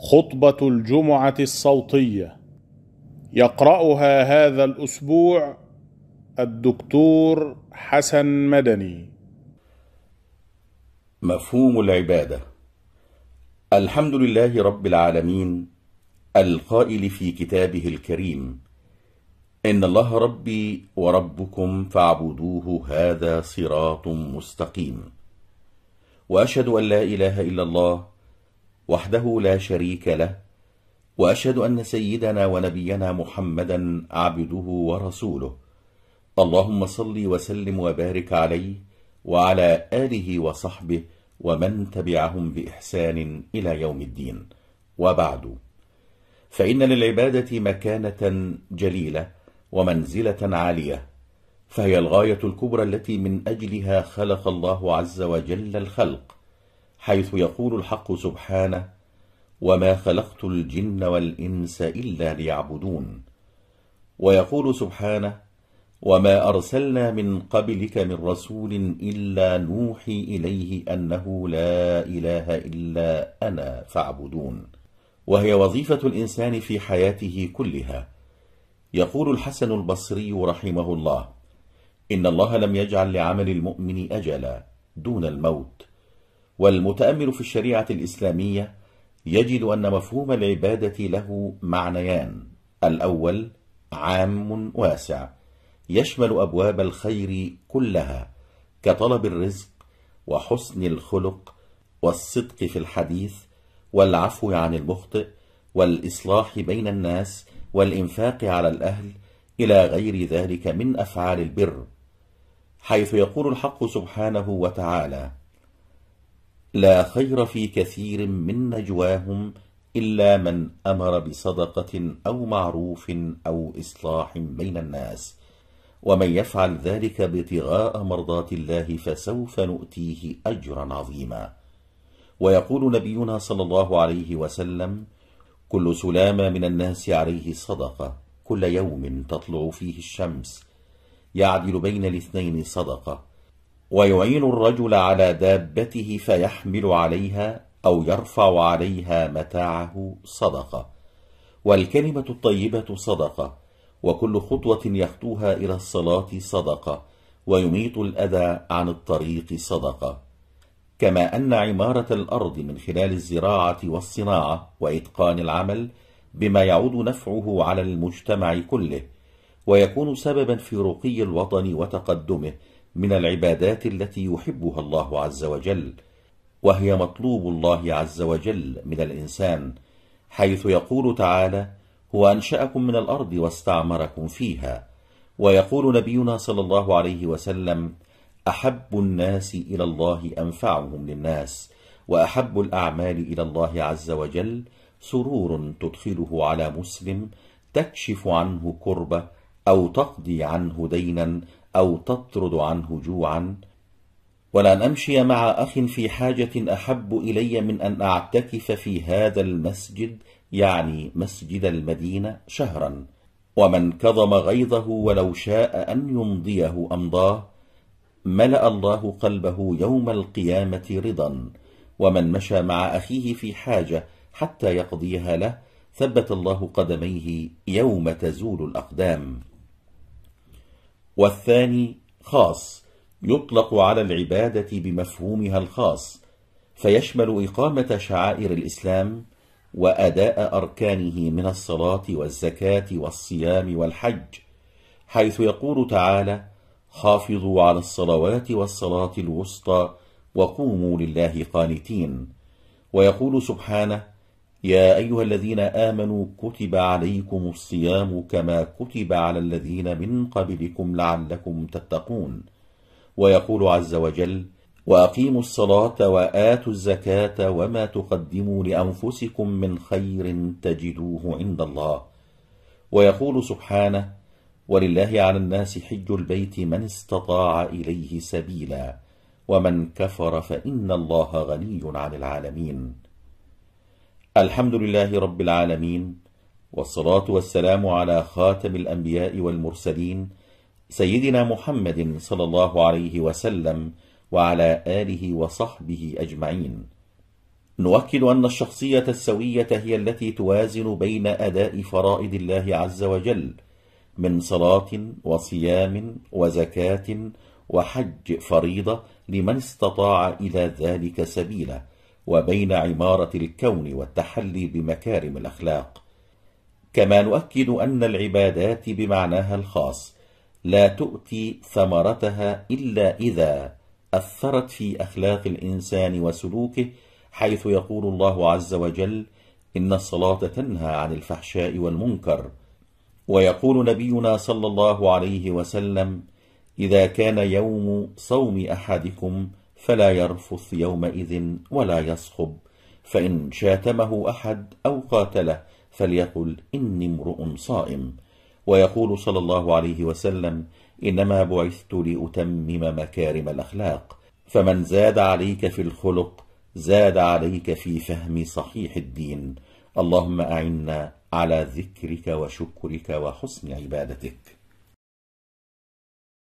خطبة الجمعة الصوتية يقرأها هذا الأسبوع الدكتور حسن مدني مفهوم العبادة الحمد لله رب العالمين القائل في كتابه الكريم إن الله ربي وربكم فاعبدوه هذا صراط مستقيم وأشهد أن لا إله إلا الله وحده لا شريك له وأشهد أن سيدنا ونبينا محمدا عبده ورسوله اللهم صل وسلم وبارك عليه وعلى آله وصحبه ومن تبعهم بإحسان إلى يوم الدين وبعد فإن للعبادة مكانة جليلة ومنزلة عالية فهي الغاية الكبرى التي من أجلها خلق الله عز وجل الخلق حيث يقول الحق سبحانه وما خلقت الجن والإنس إلا ليعبدون ويقول سبحانه وما أرسلنا من قبلك من رسول إلا نوحي إليه أنه لا إله إلا أنا فاعبدون وهي وظيفة الإنسان في حياته كلها يقول الحسن البصري رحمه الله إن الله لم يجعل لعمل المؤمن أجلا دون الموت والمتأمل في الشريعة الإسلامية يجد أن مفهوم العبادة له معنيان الأول عام واسع يشمل أبواب الخير كلها كطلب الرزق وحسن الخلق والصدق في الحديث والعفو عن المخطئ والإصلاح بين الناس والإنفاق على الأهل إلى غير ذلك من أفعال البر حيث يقول الحق سبحانه وتعالى لا خير في كثير من نجواهم إلا من أمر بصدقة أو معروف أو إصلاح بين الناس ومن يفعل ذلك ابتغاء مرضات الله فسوف نؤتيه أجرا عظيما ويقول نبينا صلى الله عليه وسلم كل سلام من الناس عليه صدقة كل يوم تطلع فيه الشمس يعدل بين الاثنين صدقة ويعين الرجل على دابته فيحمل عليها أو يرفع عليها متاعه صدقة والكلمة الطيبة صدقة وكل خطوة يخطوها إلى الصلاة صدقة ويميط الأذى عن الطريق صدقة كما أن عمارة الأرض من خلال الزراعة والصناعة وإتقان العمل بما يعود نفعه على المجتمع كله ويكون سببا في رقي الوطن وتقدمه من العبادات التي يحبها الله عز وجل وهي مطلوب الله عز وجل من الإنسان حيث يقول تعالى هو أنشأكم من الأرض واستعمركم فيها ويقول نبينا صلى الله عليه وسلم أحب الناس إلى الله أنفعهم للناس وأحب الأعمال إلى الله عز وجل سرور تدخله على مسلم تكشف عنه كربة أو تقضي عنه دينا أو تطرد عنه جوعا ولن أمشي مع أخ في حاجة أحب إلي من أن أعتكف في هذا المسجد يعني مسجد المدينة شهرا ومن كظم غيظه ولو شاء أن يمضيه أمضاه ملأ الله قلبه يوم القيامة رضا ومن مشى مع أخيه في حاجة حتى يقضيها له ثبت الله قدميه يوم تزول الأقدام والثاني خاص يطلق على العبادة بمفهومها الخاص فيشمل إقامة شعائر الإسلام وأداء أركانه من الصلاة والزكاة والصيام والحج حيث يقول تعالى حافظوا على الصلوات والصلاة الوسطى وقوموا لله قانتين ويقول سبحانه يا أيها الذين آمنوا كتب عليكم الصيام كما كتب على الذين من قبلكم لعلكم تتقون ويقول عز وجل وأقيموا الصلاة وآتوا الزكاة وما تقدموا لأنفسكم من خير تجدوه عند الله ويقول سبحانه ولله على الناس حج البيت من استطاع إليه سبيلا ومن كفر فإن الله غني عن العالمين الحمد لله رب العالمين والصلاة والسلام على خاتم الأنبياء والمرسلين سيدنا محمد صلى الله عليه وسلم وعلى آله وصحبه أجمعين نؤكد أن الشخصية السوية هي التي توازن بين أداء فرائض الله عز وجل من صلاة وصيام وزكاة وحج فريضة لمن استطاع إلى ذلك سبيلا وبين عمارة الكون والتحلي بمكارم الأخلاق كما نؤكد أن العبادات بمعناها الخاص لا تؤتي ثمرتها إلا إذا أثرت في أخلاق الإنسان وسلوكه حيث يقول الله عز وجل إن الصلاة تنهى عن الفحشاء والمنكر ويقول نبينا صلى الله عليه وسلم إذا كان يوم صوم أحدكم فلا يرفث يومئذ ولا يصخب فإن شاتمه أحد أو قاتله فليقل إني امرؤ صائم ويقول صلى الله عليه وسلم إنما بعثت لأتمم مكارم الأخلاق فمن زاد عليك في الخلق زاد عليك في فهم صحيح الدين اللهم أعنا على ذكرك وشكرك وحسن عبادتك